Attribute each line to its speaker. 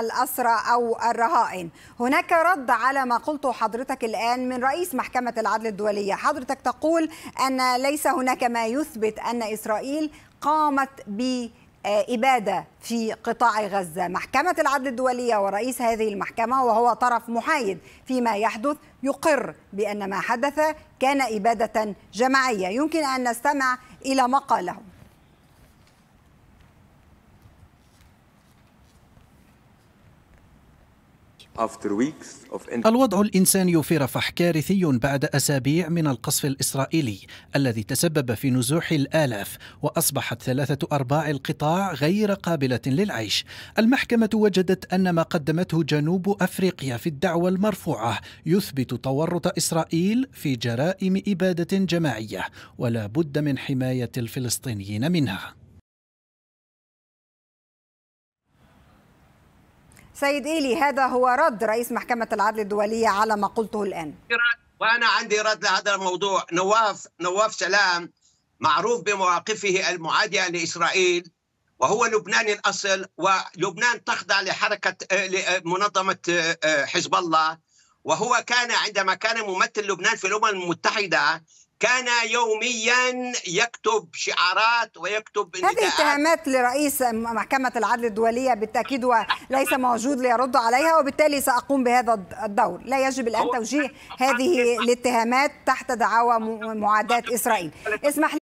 Speaker 1: الأسرى أو الرهائن هناك رد على ما قلته حضرتك الآن من رئيس محكمة العدل الدولية حضرتك تقول أن ليس هناك ما يثبت أن إسرائيل قامت بإبادة في قطاع غزة محكمة العدل الدولية ورئيس هذه المحكمة وهو طرف محايد فيما يحدث يقر بأن ما حدث كان إبادة جماعية يمكن أن نستمع إلى ما قاله
Speaker 2: الوضع الإنساني في رفح كارثي بعد أسابيع من القصف الإسرائيلي الذي تسبب في نزوح الآلاف وأصبحت ثلاثة أرباع القطاع غير قابلة للعيش المحكمة وجدت أن ما قدمته جنوب أفريقيا في الدعوى المرفوعة يثبت تورط إسرائيل في جرائم إبادة جماعية ولا بد من حماية الفلسطينيين منها
Speaker 1: سيد إيلي هذا هو رد رئيس محكمة العدل الدولية على ما قلته الآن
Speaker 3: وأنا عندي رد لهذا الموضوع نواف نواف سلام معروف بمواقفه المعادية لإسرائيل وهو لبناني الأصل ولبنان تخضع لحركة منظمة حزب الله وهو كان عندما كان ممثل لبنان في الأمم المتحدة كان يوميا يكتب شعارات ويكتب هذه
Speaker 1: اتهامات لرئيس محكمة العدل الدولية بالتأكيد وليس موجود ليرد عليها وبالتالي سأقوم بهذا الدور لا يجب الآن توجيه هذه الاتهامات تحت دعاوى معاداة إسرائيل اسمح